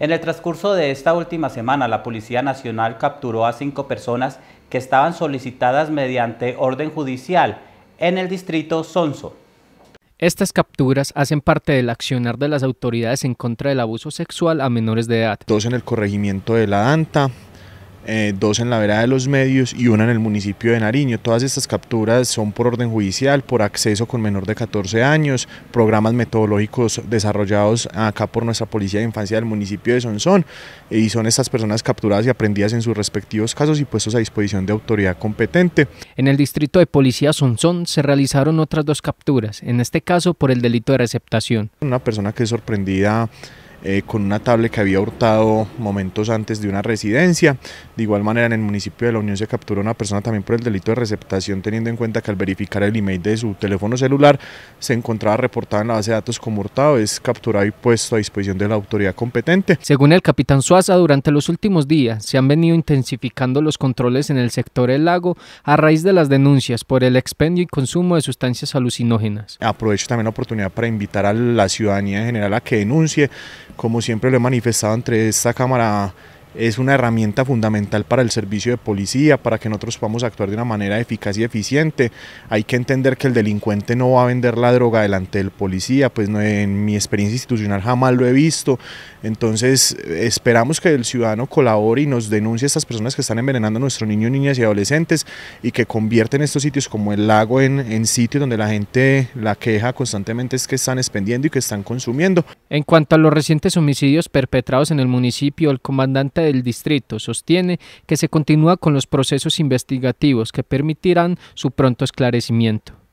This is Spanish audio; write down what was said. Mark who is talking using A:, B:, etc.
A: En el transcurso de esta última semana, la Policía Nacional capturó a cinco personas que estaban solicitadas mediante orden judicial en el distrito Sonso.
B: Estas capturas hacen parte del accionar de las autoridades en contra del abuso sexual
C: a menores de edad. Dos en el corregimiento de la ANTA, eh, dos en la vereda de los medios y una en el municipio de Nariño. Todas estas capturas son por orden judicial, por acceso con menor de 14 años, programas metodológicos desarrollados acá por nuestra Policía de Infancia del municipio de Sonsón y son estas personas capturadas y aprendidas en sus respectivos casos y puestos a disposición de autoridad competente. En el distrito de policía Sonsón se realizaron otras dos capturas, en este caso por el delito de receptación. Una persona que es sorprendida eh, con una tablet que había hurtado momentos antes de una residencia. De igual manera, en el municipio de La Unión se capturó una persona también por el delito de receptación, teniendo en cuenta que al verificar el email de su teléfono celular se encontraba reportado en la base de datos como hurtado. Es capturado y puesto a disposición de la autoridad competente. Según
B: el capitán Suaza, durante los últimos días se han venido intensificando los controles en el sector El Lago a raíz de las denuncias por el expendio y consumo de sustancias alucinógenas.
C: Aprovecho también la oportunidad para invitar a la ciudadanía en general a que denuncie como siempre lo he manifestado entre esta cámara es una herramienta fundamental para el servicio de policía, para que nosotros podamos actuar de una manera eficaz y eficiente. Hay que entender que el delincuente no va a vender la droga delante del policía, pues en mi experiencia institucional jamás lo he visto. Entonces esperamos que el ciudadano colabore y nos denuncie a estas personas que están envenenando a nuestros niños, niñas y adolescentes y que convierten estos sitios como el lago en, en sitios donde la gente la queja constantemente es que están expendiendo y que están consumiendo. En cuanto a los recientes homicidios
B: perpetrados en el municipio, el comandante el distrito sostiene que se continúa con los procesos investigativos que permitirán su pronto esclarecimiento.